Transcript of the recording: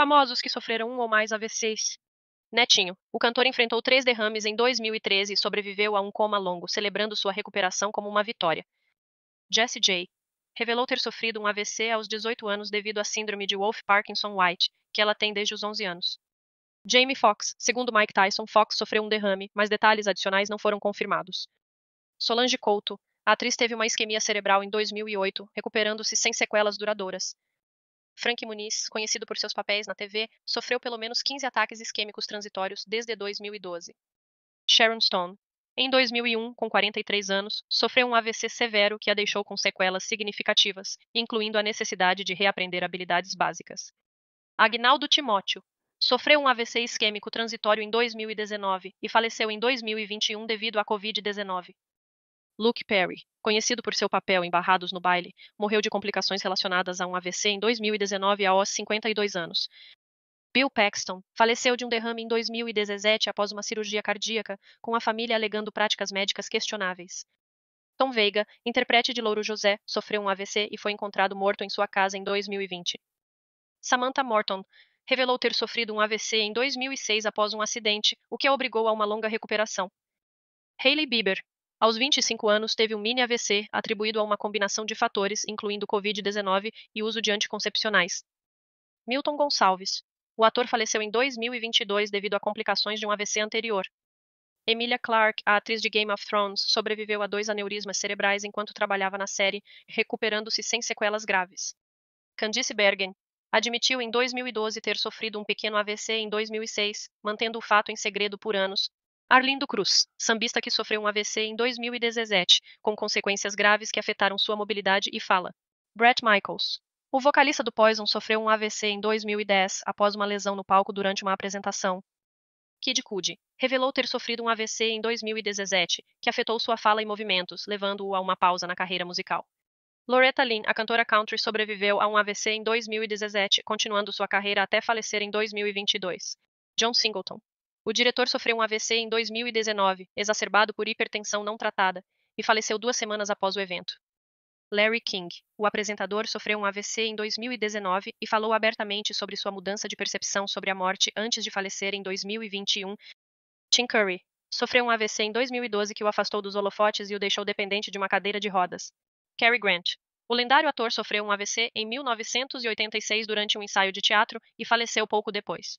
famosos que sofreram um ou mais AVCs. Netinho, o cantor enfrentou três derrames em 2013 e sobreviveu a um coma longo, celebrando sua recuperação como uma vitória. Jesse J. revelou ter sofrido um AVC aos 18 anos devido à síndrome de Wolff-Parkinson-White, que ela tem desde os 11 anos. Jamie Foxx, segundo Mike Tyson, Foxx sofreu um derrame, mas detalhes adicionais não foram confirmados. Solange Couto, a atriz teve uma isquemia cerebral em 2008, recuperando-se sem sequelas duradouras. Frank Muniz, conhecido por seus papéis na TV, sofreu pelo menos 15 ataques isquêmicos transitórios desde 2012. Sharon Stone, em 2001, com 43 anos, sofreu um AVC severo que a deixou com sequelas significativas, incluindo a necessidade de reaprender habilidades básicas. Agnaldo Timóteo sofreu um AVC isquêmico transitório em 2019 e faleceu em 2021 devido à Covid-19. Luke Perry, conhecido por seu papel em Barrados no Baile, morreu de complicações relacionadas a um AVC em 2019 aos 52 anos. Bill Paxton faleceu de um derrame em 2017 após uma cirurgia cardíaca, com a família alegando práticas médicas questionáveis. Tom Veiga, intérprete de Louro José, sofreu um AVC e foi encontrado morto em sua casa em 2020. Samantha Morton revelou ter sofrido um AVC em 2006 após um acidente, o que a obrigou a uma longa recuperação. Hailey Bieber, aos 25 anos, teve um mini AVC atribuído a uma combinação de fatores, incluindo Covid-19 e uso de anticoncepcionais. Milton Gonçalves. O ator faleceu em 2022 devido a complicações de um AVC anterior. Emilia Clarke, a atriz de Game of Thrones, sobreviveu a dois aneurismas cerebrais enquanto trabalhava na série, recuperando-se sem sequelas graves. Candice Bergen admitiu em 2012 ter sofrido um pequeno AVC em 2006, mantendo o fato em segredo por anos, Arlindo Cruz, sambista que sofreu um AVC em 2017, com consequências graves que afetaram sua mobilidade e fala. Brett Michaels. O vocalista do Poison sofreu um AVC em 2010 após uma lesão no palco durante uma apresentação. Kid Cudi revelou ter sofrido um AVC em 2017, que afetou sua fala e movimentos, levando-o a uma pausa na carreira musical. Loretta Lynn, a cantora country, sobreviveu a um AVC em 2017, continuando sua carreira até falecer em 2022. John Singleton, o diretor sofreu um AVC em 2019, exacerbado por hipertensão não tratada, e faleceu duas semanas após o evento. Larry King, o apresentador, sofreu um AVC em 2019 e falou abertamente sobre sua mudança de percepção sobre a morte antes de falecer em 2021. Tim Curry sofreu um AVC em 2012 que o afastou dos holofotes e o deixou dependente de uma cadeira de rodas. Cary Grant, o lendário ator sofreu um AVC em 1986 durante um ensaio de teatro e faleceu pouco depois.